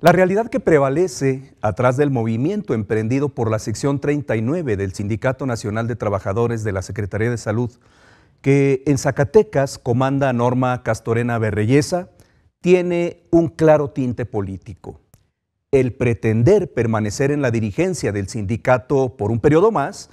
La realidad que prevalece atrás del movimiento emprendido por la sección 39 del Sindicato Nacional de Trabajadores de la Secretaría de Salud, que en Zacatecas comanda Norma Castorena Berreyesa, tiene un claro tinte político. El pretender permanecer en la dirigencia del sindicato por un periodo más,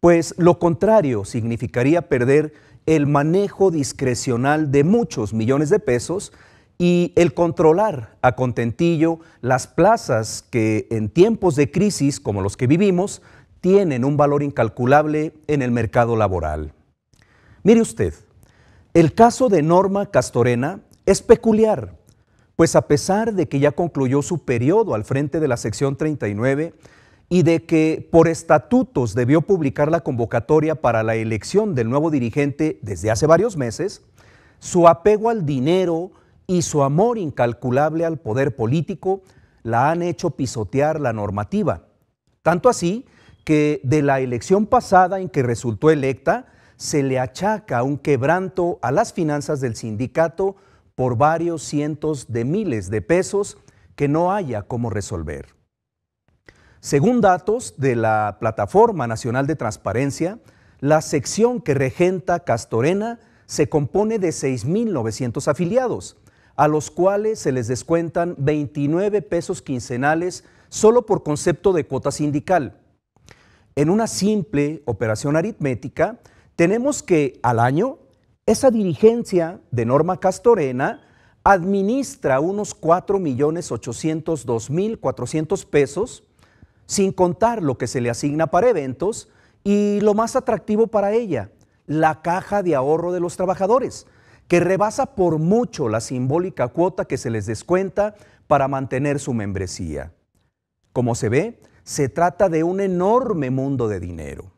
pues lo contrario significaría perder el manejo discrecional de muchos millones de pesos y el controlar a contentillo las plazas que en tiempos de crisis como los que vivimos tienen un valor incalculable en el mercado laboral. Mire usted, el caso de Norma Castorena es peculiar, pues a pesar de que ya concluyó su periodo al frente de la sección 39 y de que por estatutos debió publicar la convocatoria para la elección del nuevo dirigente desde hace varios meses, su apego al dinero, y su amor incalculable al poder político la han hecho pisotear la normativa. Tanto así que de la elección pasada en que resultó electa, se le achaca un quebranto a las finanzas del sindicato por varios cientos de miles de pesos que no haya cómo resolver. Según datos de la Plataforma Nacional de Transparencia, la sección que regenta Castorena se compone de 6.900 afiliados, a los cuales se les descuentan 29 pesos quincenales solo por concepto de cuota sindical. En una simple operación aritmética, tenemos que al año esa dirigencia de Norma Castorena administra unos 4.802.400 pesos, sin contar lo que se le asigna para eventos y lo más atractivo para ella, la caja de ahorro de los trabajadores, que rebasa por mucho la simbólica cuota que se les descuenta para mantener su membresía. Como se ve, se trata de un enorme mundo de dinero.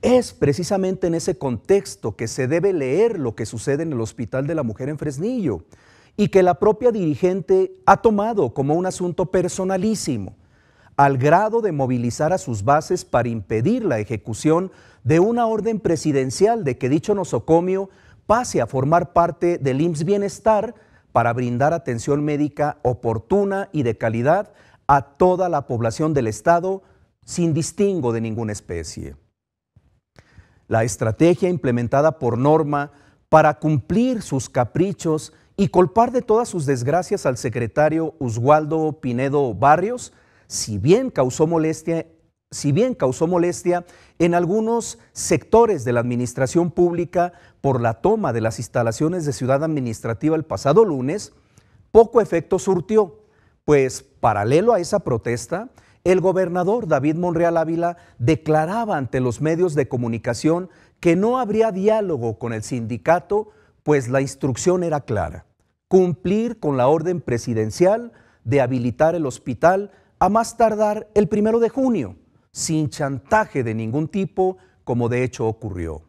Es precisamente en ese contexto que se debe leer lo que sucede en el Hospital de la Mujer en Fresnillo y que la propia dirigente ha tomado como un asunto personalísimo, al grado de movilizar a sus bases para impedir la ejecución de una orden presidencial de que dicho nosocomio pase a formar parte del IMSS Bienestar para brindar atención médica oportuna y de calidad a toda la población del Estado sin distingo de ninguna especie. La estrategia implementada por Norma para cumplir sus caprichos y culpar de todas sus desgracias al secretario Usualdo Pinedo Barrios, si bien causó molestia si bien causó molestia en algunos sectores de la administración pública por la toma de las instalaciones de Ciudad Administrativa el pasado lunes, poco efecto surtió, pues paralelo a esa protesta, el gobernador David Monreal Ávila declaraba ante los medios de comunicación que no habría diálogo con el sindicato, pues la instrucción era clara, cumplir con la orden presidencial de habilitar el hospital a más tardar el primero de junio sin chantaje de ningún tipo, como de hecho ocurrió.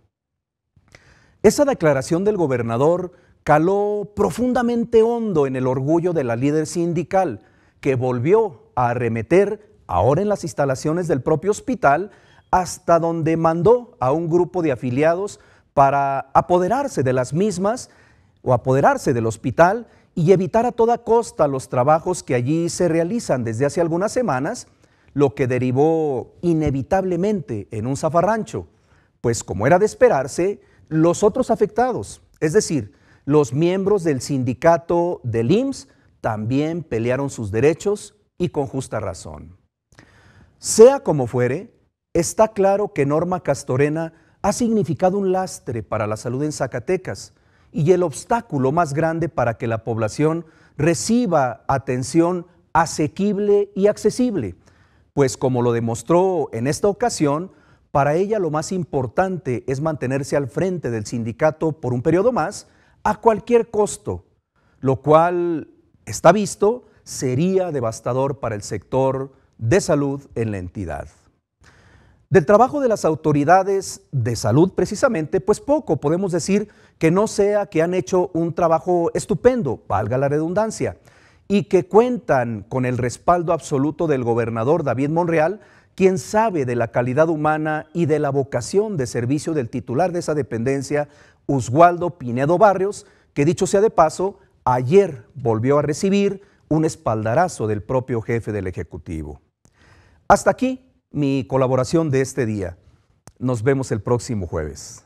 Esa declaración del gobernador caló profundamente hondo en el orgullo de la líder sindical, que volvió a arremeter, ahora en las instalaciones del propio hospital, hasta donde mandó a un grupo de afiliados para apoderarse de las mismas o apoderarse del hospital y evitar a toda costa los trabajos que allí se realizan desde hace algunas semanas lo que derivó inevitablemente en un zafarrancho, pues como era de esperarse, los otros afectados, es decir, los miembros del sindicato del IMSS también pelearon sus derechos y con justa razón. Sea como fuere, está claro que Norma Castorena ha significado un lastre para la salud en Zacatecas y el obstáculo más grande para que la población reciba atención asequible y accesible pues como lo demostró en esta ocasión, para ella lo más importante es mantenerse al frente del sindicato por un periodo más a cualquier costo, lo cual está visto sería devastador para el sector de salud en la entidad. Del trabajo de las autoridades de salud, precisamente, pues poco podemos decir que no sea que han hecho un trabajo estupendo, valga la redundancia y que cuentan con el respaldo absoluto del gobernador David Monreal, quien sabe de la calidad humana y de la vocación de servicio del titular de esa dependencia, Usualdo Pinedo Barrios, que dicho sea de paso, ayer volvió a recibir un espaldarazo del propio jefe del Ejecutivo. Hasta aquí mi colaboración de este día. Nos vemos el próximo jueves.